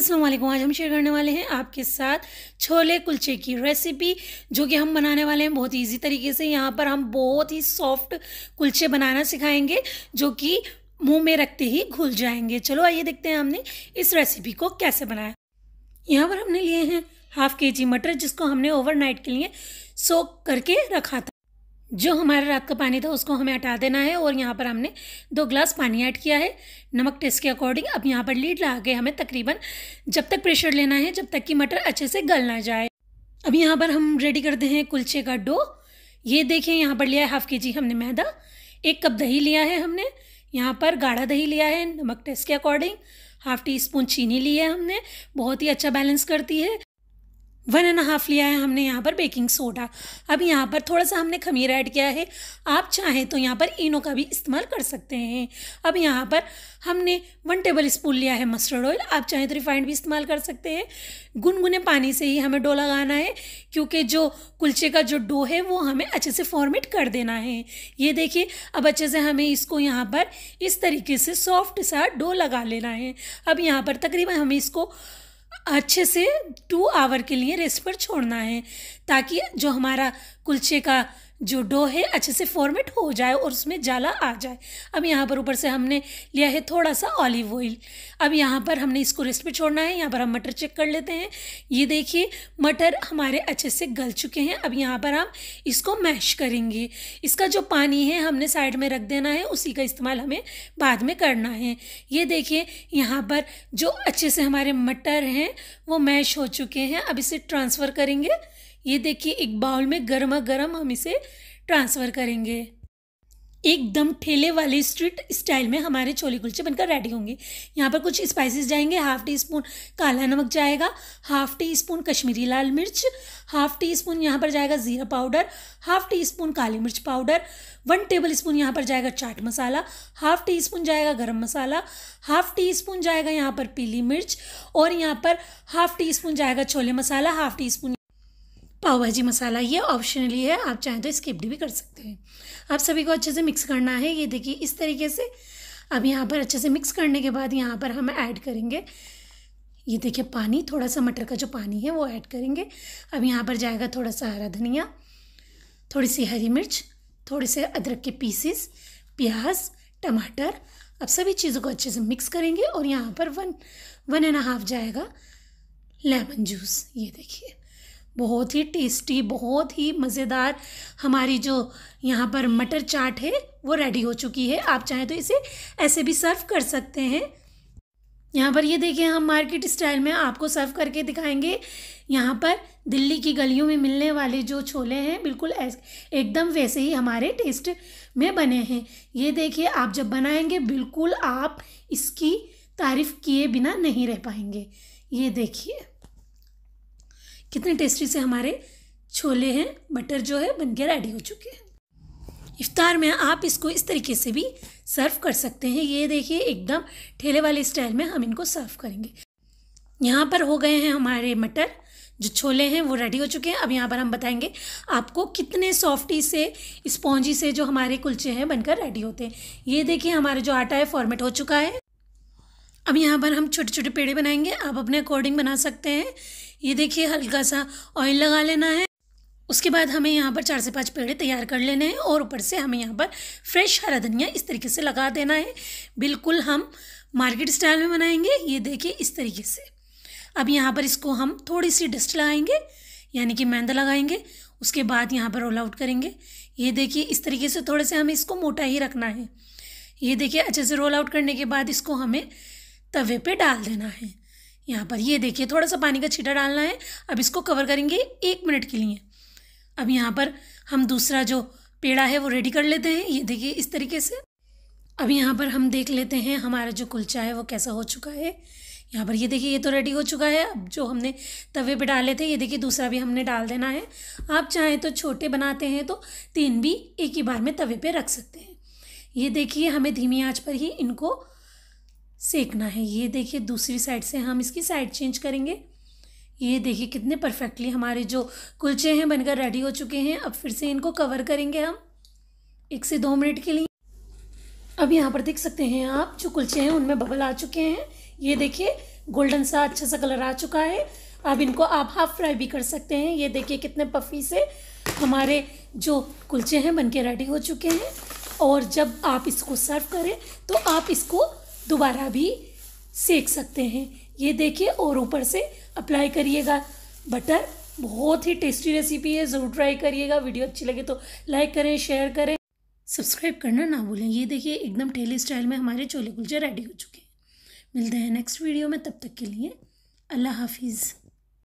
अस्सलाम वालेकुम आज हम शेयर करने वाले हैं आपके साथ छोले कुलचे की रेसिपी जो कि हम बनाने वाले हैं बहुत इजी तरीके से यहाँ पर हम बहुत ही सॉफ्ट कुलचे बनाना सिखाएंगे जो कि मुंह में रखते ही घुल जाएंगे चलो आइए देखते हैं हमने इस रेसिपी को कैसे बनाया यहाँ पर हमने लिए हैं हाफ के जी मटर जिसको हमने ओवर के लिए सोक करके रखा था जो हमारा रात का पानी था उसको हमें हटा देना है और यहाँ पर हमने दो ग्लास पानी ऐड किया है नमक टेस्ट के अकॉर्डिंग अब यहाँ पर लीड लगा के हमें तकरीबन जब तक प्रेशर लेना है जब तक कि मटर अच्छे से गल ना जाए अब यहाँ पर हम रेडी करते हैं कुलचे का डो ये देखें यहाँ पर लिया है हाफ़ के जी हमने मैदा एक कप दही लिया है हमने यहाँ पर गाढ़ा दही लिया है नमक टेस्ट के अकॉर्डिंग हाफ़ टी स्पून चीनी ली है हमने बहुत ही अच्छा बैलेंस करती है वन एंड हाफ लिया है हमने यहाँ पर बेकिंग सोडा अब यहाँ पर थोड़ा सा हमने खमीर ऐड किया है आप चाहें तो यहाँ पर इनो का भी इस्तेमाल कर सकते हैं अब यहाँ पर हमने वन टेबल स्पून लिया है मस्टर्ड ऑयल आप चाहें तो रिफाइंड भी इस्तेमाल कर सकते हैं गुनगुने पानी से ही हमें डो लगाना है क्योंकि जो कुलचे का जो डो है वो हमें अच्छे से फॉर्मेट कर देना है ये देखिए अब अच्छे से हमें इसको यहाँ पर इस तरीके से सॉफ्ट सा डो लगा लेना है अब यहाँ पर तकरीबन हमें इसको अच्छे से टू आवर के लिए रेस्ट पर छोड़ना है ताकि जो हमारा कुलचे का जो डो है अच्छे से फॉर्मेट हो जाए और उसमें जाला आ जाए अब यहाँ पर ऊपर से हमने लिया है थोड़ा सा ऑलिव ऑयल अब यहाँ पर हमने इसको रेस्ट पे छोड़ना है यहाँ पर हम मटर चेक कर लेते हैं ये देखिए मटर हमारे अच्छे से गल चुके हैं अब यहाँ पर हम इसको मैश करेंगे इसका जो पानी है हमने साइड में रख देना है उसी का इस्तेमाल हमें बाद में करना है ये देखिए यहाँ पर जो अच्छे से हमारे मटर हैं वो मैश हो चुके हैं अब इसे ट्रांसफ़र करेंगे ये देखिए एक बाउल में गर्मा गर्म हम इसे ट्रांसफ़र करेंगे एकदम ठेले वाले स्ट्रीट स्टाइल में हमारे छोले कुलचे बनकर रेडी होंगे यहाँ पर कुछ स्पाइसेस जाएंगे हाफ टी स्पून काला नमक जाएगा हाफ टी स्पून कश्मीरी लाल मिर्च हाफ टी स्पून यहाँ पर जाएगा ज़ीरा पाउडर हाफ टी स्पून काली मिर्च पाउडर वन टेबल स्पून यहाँ पर जाएगा chaat masala half teaspoon जाएगा गरम मसाला हाफ टी स्पून जाएगा यहाँ पर पीली मिर्च और यहाँ पर हाफ टी स्पून जाएगा chole masala half teaspoon pav bhaji masala ये ऑप्शनली है आप चाहें तो स्किप भी कर सकते हैं आप सभी को अच्छे से मिक्स करना है ये देखिए इस तरीके से अब यहाँ पर अच्छे से मिक्स करने के बाद यहाँ पर हम ऐड करेंगे ये देखिए पानी थोड़ा सा मटर का जो पानी है वो ऐड करेंगे अब यहाँ पर जाएगा थोड़ा सा हरा धनिया थोड़ी सी हरी मिर्च थोड़े से अदरक के पीसेस प्याज टमाटर अब सभी चीज़ों को अच्छे से मिक्स करेंगे और यहाँ पर वन वन एंड हाफ जाएगा लेमन जूस ये देखिए बहुत ही टेस्टी बहुत ही मज़ेदार हमारी जो यहाँ पर मटर चाट है वो रेडी हो चुकी है आप चाहें तो इसे ऐसे भी सर्व कर सकते हैं यहाँ पर ये देखिए हम मार्केट स्टाइल में आपको सर्व करके दिखाएंगे यहाँ पर दिल्ली की गलियों में मिलने वाले जो छोले हैं बिल्कुल एकदम वैसे ही हमारे टेस्ट में बने हैं ये देखिए आप जब बनाएंगे बिल्कुल आप इसकी तारीफ़ किए बिना नहीं रह पाएंगे ये देखिए कितने टेस्टी से हमारे छोले हैं बटर जो है बन के रेडी हो चुके हैं इफ्तार में आप इसको इस तरीके से भी सर्व कर सकते हैं ये देखिए एकदम ठेले वाले स्टाइल में हम इनको सर्व करेंगे यहाँ पर हो गए हैं हमारे मटर जो छोले हैं वो रेडी हो चुके हैं अब यहाँ पर हम बताएंगे आपको कितने सॉफ्टी से स्पॉन्जी से जो हमारे कुलचे हैं बनकर रेडी होते हैं ये देखिए हमारा जो आटा है फॉर्मेट हो चुका है अब यहाँ पर हम छोटे छोटे पेड़े बनाएंगे आप अपने अकॉर्डिंग बना सकते हैं ये देखिए हल्का सा ऑयल लगा लेना है उसके बाद हमें यहाँ पर चार से पांच पेड़े तैयार कर लेने हैं और ऊपर से हमें यहाँ पर फ्रेश हरा धनिया इस तरीके से लगा देना है बिल्कुल हम मार्केट स्टाइल में बनाएंगे ये देखिए इस तरीके से अब यहाँ पर इसको हम थोड़ी सी डस्ट लगाएंगे यानी कि मैंदा लगाएंगे उसके बाद यहाँ पर रोल आउट करेंगे ये देखिए इस तरीके से थोड़े से हमें इसको मोटा ही रखना है ये देखिए अच्छे से रोल आउट करने के बाद इसको हमें तवे पे डाल देना है यहाँ पर ये देखिए थोड़ा सा पानी का छीटा डालना है अब इसको कवर करेंगे एक मिनट के लिए अब यहाँ पर हम दूसरा जो पेड़ा है वो रेडी कर लेते हैं ये देखिए इस तरीके से अब यहाँ पर हम देख लेते हैं हमारा जो कुलचा है वो कैसा हो चुका है यहाँ पर ये देखिए ये तो रेडी हो चुका है अब जो हमने तवे पे डाले थे ये देखिए दूसरा भी हमने डाल देना है आप चाहें तो छोटे बनाते हैं तो तीन भी एक ही बार में तवे पे रख सकते हैं ये देखिए हमें धीमी आंच पर ही इनको सेकना है ये देखिए दूसरी साइड से हम इसकी साइड चेंज करेंगे ये देखिए कितने परफेक्टली हमारे जो कुलचे हैं बनकर रेडी हो चुके हैं अब फिर से इनको कवर करेंगे हम एक से दो मिनट के लिए अब यहाँ पर देख सकते हैं आप जो कुलचे हैं उनमें बबल आ चुके हैं ये देखिए गोल्डन सा अच्छा सा कलर आ चुका है अब इनको आप हाफ फ्राई भी कर सकते हैं ये देखिए कितने पफी से हमारे जो कुलचे हैं बनके रेडी हो चुके हैं और जब आप इसको सर्व करें तो आप इसको दोबारा भी सेक सकते हैं ये देखिए और ऊपर से अप्लाई करिएगा बटर बहुत ही टेस्टी रेसिपी है ज़रूर ट्राई करिएगा वीडियो अच्छी लगे तो लाइक करें शेयर करें सब्सक्राइब करना ना भूलें ये देखिए एकदम ठेली स्टाइल में हमारे छोले कुलचे रेडी हो चुके हैं मिलते हैं नेक्स्ट वीडियो में तब तक के लिए अल्लाह हाफिज़